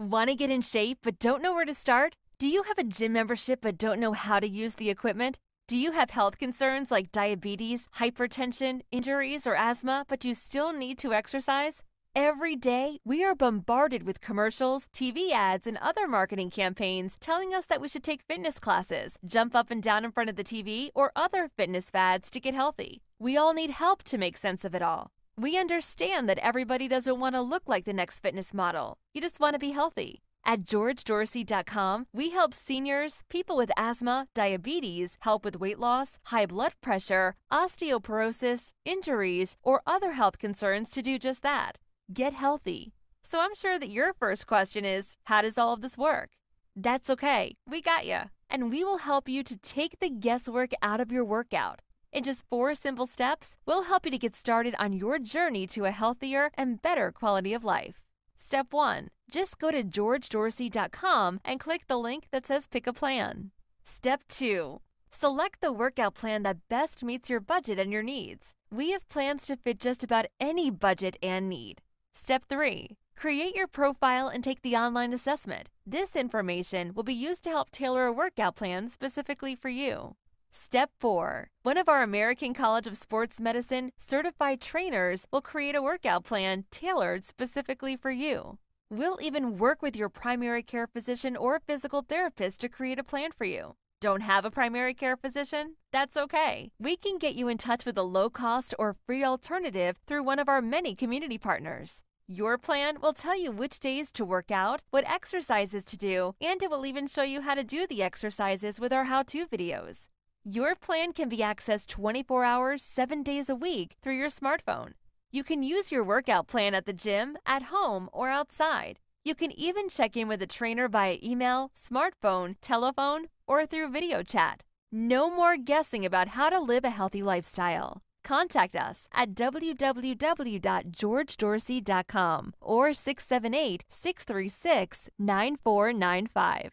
Want to get in shape but don't know where to start? Do you have a gym membership but don't know how to use the equipment? Do you have health concerns like diabetes, hypertension, injuries, or asthma, but you still need to exercise? Every day, we are bombarded with commercials, TV ads, and other marketing campaigns telling us that we should take fitness classes, jump up and down in front of the TV, or other fitness fads to get healthy. We all need help to make sense of it all. We understand that everybody doesn't want to look like the next fitness model. You just want to be healthy. At georgedorsey.com, we help seniors, people with asthma, diabetes, help with weight loss, high blood pressure, osteoporosis, injuries, or other health concerns to do just that get healthy. So I'm sure that your first question is how does all of this work? That's okay, we got you. And we will help you to take the guesswork out of your workout in just four simple steps, we'll help you to get started on your journey to a healthier and better quality of life. Step 1. Just go to georgedorsey.com and click the link that says Pick a Plan. Step 2. Select the workout plan that best meets your budget and your needs. We have plans to fit just about any budget and need. Step 3. Create your profile and take the online assessment. This information will be used to help tailor a workout plan specifically for you. Step 4. One of our American College of Sports Medicine certified trainers will create a workout plan tailored specifically for you. We'll even work with your primary care physician or physical therapist to create a plan for you. Don't have a primary care physician? That's okay. We can get you in touch with a low cost or free alternative through one of our many community partners. Your plan will tell you which days to work out, what exercises to do, and it will even show you how to do the exercises with our how to videos. Your plan can be accessed 24 hours, 7 days a week through your smartphone. You can use your workout plan at the gym, at home, or outside. You can even check in with a trainer via email, smartphone, telephone, or through video chat. No more guessing about how to live a healthy lifestyle. Contact us at www.georgedorsey.com or 678 636 9495.